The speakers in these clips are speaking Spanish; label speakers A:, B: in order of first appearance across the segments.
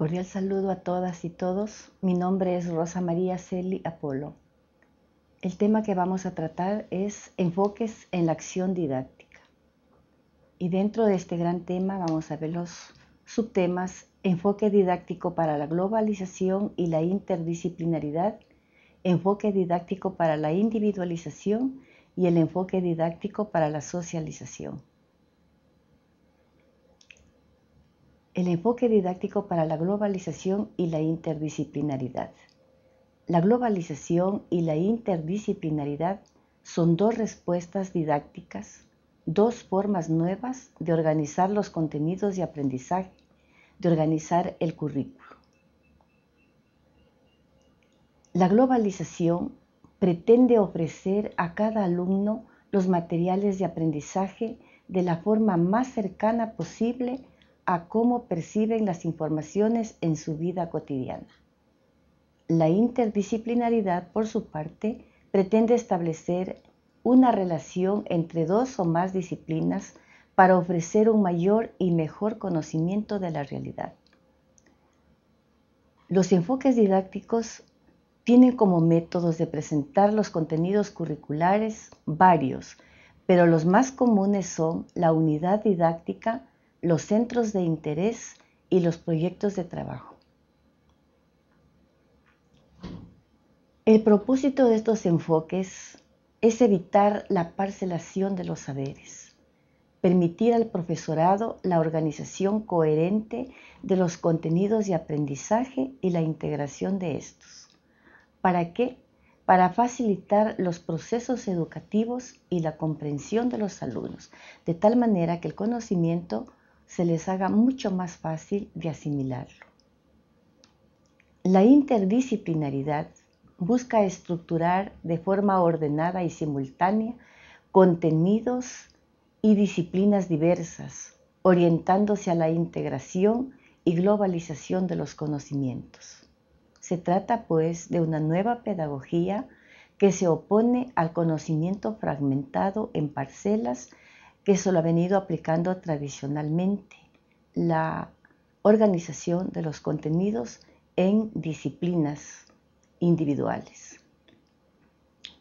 A: Cordial saludo a todas y todos. Mi nombre es Rosa María Celi Apolo. El tema que vamos a tratar es enfoques en la acción didáctica. Y dentro de este gran tema vamos a ver los subtemas enfoque didáctico para la globalización y la interdisciplinaridad, enfoque didáctico para la individualización y el enfoque didáctico para la socialización. el enfoque didáctico para la globalización y la interdisciplinaridad. La globalización y la interdisciplinaridad son dos respuestas didácticas, dos formas nuevas de organizar los contenidos de aprendizaje, de organizar el currículo. La globalización pretende ofrecer a cada alumno los materiales de aprendizaje de la forma más cercana posible a cómo perciben las informaciones en su vida cotidiana. La interdisciplinaridad, por su parte, pretende establecer una relación entre dos o más disciplinas para ofrecer un mayor y mejor conocimiento de la realidad. Los enfoques didácticos tienen como métodos de presentar los contenidos curriculares varios, pero los más comunes son la unidad didáctica, los centros de interés y los proyectos de trabajo. El propósito de estos enfoques es evitar la parcelación de los saberes, permitir al profesorado la organización coherente de los contenidos de aprendizaje y la integración de estos. ¿Para qué? Para facilitar los procesos educativos y la comprensión de los alumnos, de tal manera que el conocimiento se les haga mucho más fácil de asimilarlo. La interdisciplinaridad busca estructurar de forma ordenada y simultánea contenidos y disciplinas diversas, orientándose a la integración y globalización de los conocimientos. Se trata, pues, de una nueva pedagogía que se opone al conocimiento fragmentado en parcelas eso lo ha venido aplicando tradicionalmente la organización de los contenidos en disciplinas individuales.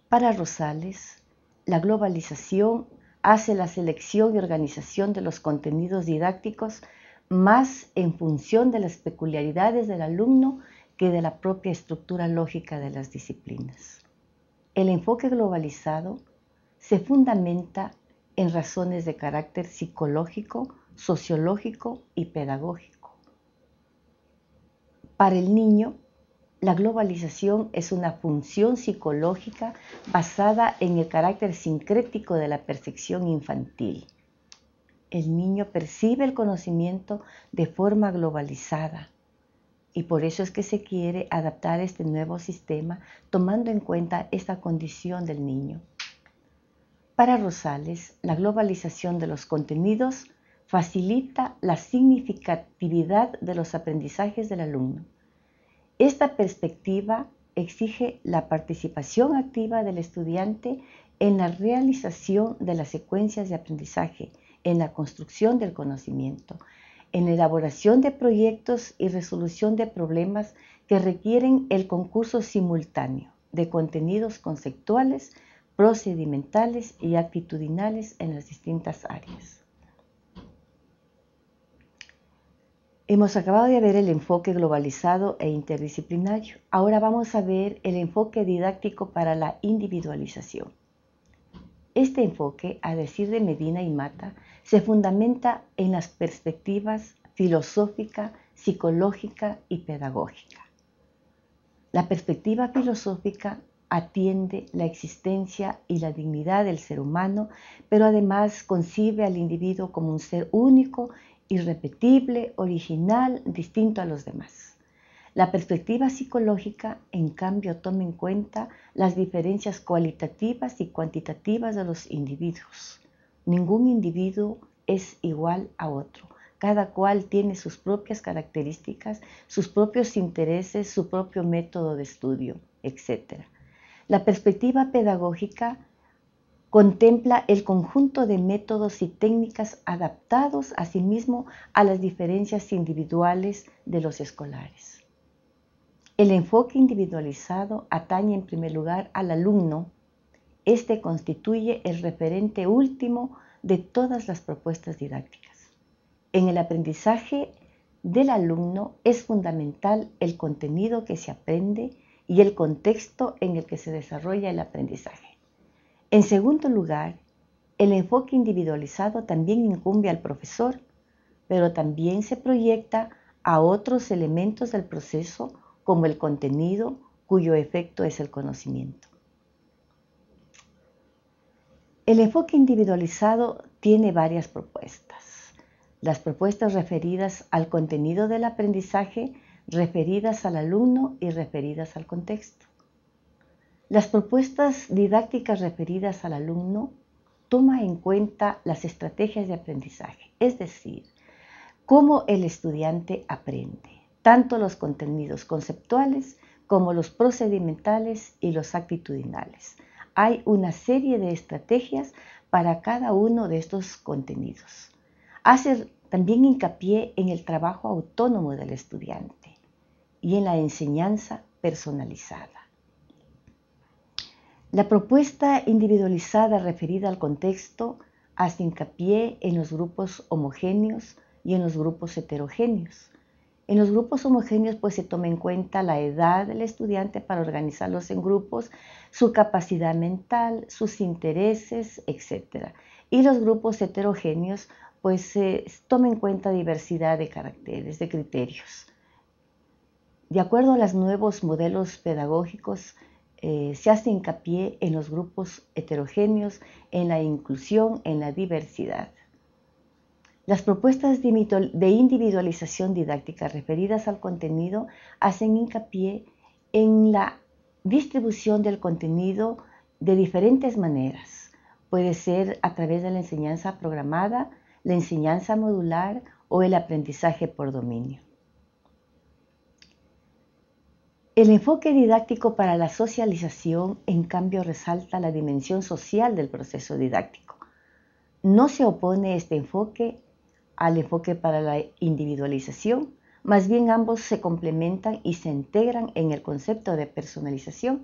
A: Para Rosales, la globalización hace la selección y organización de los contenidos didácticos más en función de las peculiaridades del alumno que de la propia estructura lógica de las disciplinas. El enfoque globalizado se fundamenta en razones de carácter psicológico, sociológico y pedagógico. Para el niño, la globalización es una función psicológica basada en el carácter sincrético de la percepción infantil. El niño percibe el conocimiento de forma globalizada y por eso es que se quiere adaptar este nuevo sistema tomando en cuenta esta condición del niño. Para Rosales, la globalización de los contenidos facilita la significatividad de los aprendizajes del alumno. Esta perspectiva exige la participación activa del estudiante en la realización de las secuencias de aprendizaje, en la construcción del conocimiento, en la elaboración de proyectos y resolución de problemas que requieren el concurso simultáneo de contenidos conceptuales, procedimentales y actitudinales en las distintas áreas. Hemos acabado de ver el enfoque globalizado e interdisciplinario. Ahora vamos a ver el enfoque didáctico para la individualización. Este enfoque, a decir de Medina y Mata, se fundamenta en las perspectivas filosófica, psicológica y pedagógica. La perspectiva filosófica atiende la existencia y la dignidad del ser humano, pero además concibe al individuo como un ser único, irrepetible, original, distinto a los demás. La perspectiva psicológica, en cambio, toma en cuenta las diferencias cualitativas y cuantitativas de los individuos. Ningún individuo es igual a otro. Cada cual tiene sus propias características, sus propios intereses, su propio método de estudio, etc. La perspectiva pedagógica contempla el conjunto de métodos y técnicas adaptados asimismo sí a las diferencias individuales de los escolares. El enfoque individualizado atañe en primer lugar al alumno. Este constituye el referente último de todas las propuestas didácticas. En el aprendizaje del alumno es fundamental el contenido que se aprende, y el contexto en el que se desarrolla el aprendizaje. En segundo lugar, el enfoque individualizado también incumbe al profesor, pero también se proyecta a otros elementos del proceso como el contenido cuyo efecto es el conocimiento. El enfoque individualizado tiene varias propuestas. Las propuestas referidas al contenido del aprendizaje referidas al alumno y referidas al contexto. Las propuestas didácticas referidas al alumno toma en cuenta las estrategias de aprendizaje, es decir, cómo el estudiante aprende, tanto los contenidos conceptuales como los procedimentales y los actitudinales. Hay una serie de estrategias para cada uno de estos contenidos. Hace también hincapié en el trabajo autónomo del estudiante y en la enseñanza personalizada. La propuesta individualizada referida al contexto hace hincapié en los grupos homogéneos y en los grupos heterogéneos. En los grupos homogéneos pues se toma en cuenta la edad del estudiante para organizarlos en grupos, su capacidad mental, sus intereses, etc. Y los grupos heterogéneos pues se toma en cuenta diversidad de caracteres, de criterios. De acuerdo a los nuevos modelos pedagógicos, eh, se hace hincapié en los grupos heterogéneos, en la inclusión, en la diversidad. Las propuestas de individualización didáctica referidas al contenido hacen hincapié en la distribución del contenido de diferentes maneras. Puede ser a través de la enseñanza programada, la enseñanza modular o el aprendizaje por dominio. El enfoque didáctico para la socialización, en cambio, resalta la dimensión social del proceso didáctico. No se opone este enfoque al enfoque para la individualización, más bien ambos se complementan y se integran en el concepto de personalización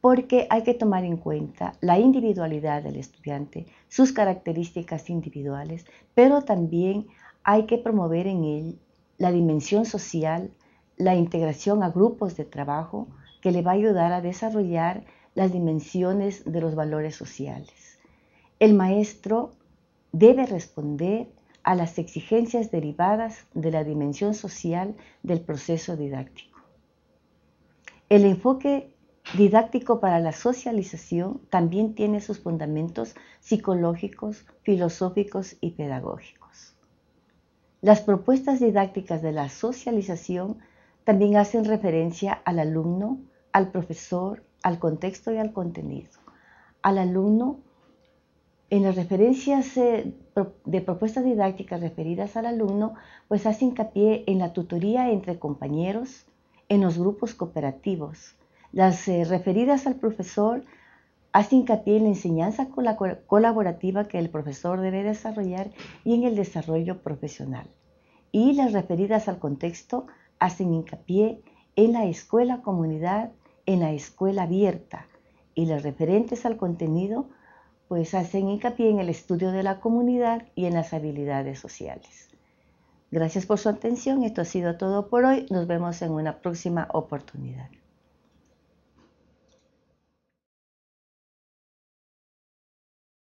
A: porque hay que tomar en cuenta la individualidad del estudiante, sus características individuales, pero también hay que promover en él la dimensión social, la integración a grupos de trabajo que le va a ayudar a desarrollar las dimensiones de los valores sociales. El maestro debe responder a las exigencias derivadas de la dimensión social del proceso didáctico. El enfoque didáctico para la socialización también tiene sus fundamentos psicológicos, filosóficos y pedagógicos. Las propuestas didácticas de la socialización también hacen referencia al alumno, al profesor, al contexto y al contenido. Al alumno, en las referencias eh, de propuestas didácticas referidas al alumno, pues hace hincapié en la tutoría entre compañeros, en los grupos cooperativos. Las eh, referidas al profesor hace hincapié en la enseñanza colaborativa que el profesor debe desarrollar y en el desarrollo profesional. Y las referidas al contexto hacen hincapié en la escuela comunidad, en la escuela abierta y los referentes al contenido pues hacen hincapié en el estudio de la comunidad y en las habilidades sociales. Gracias por su atención, esto ha sido todo por hoy, nos vemos en una próxima oportunidad.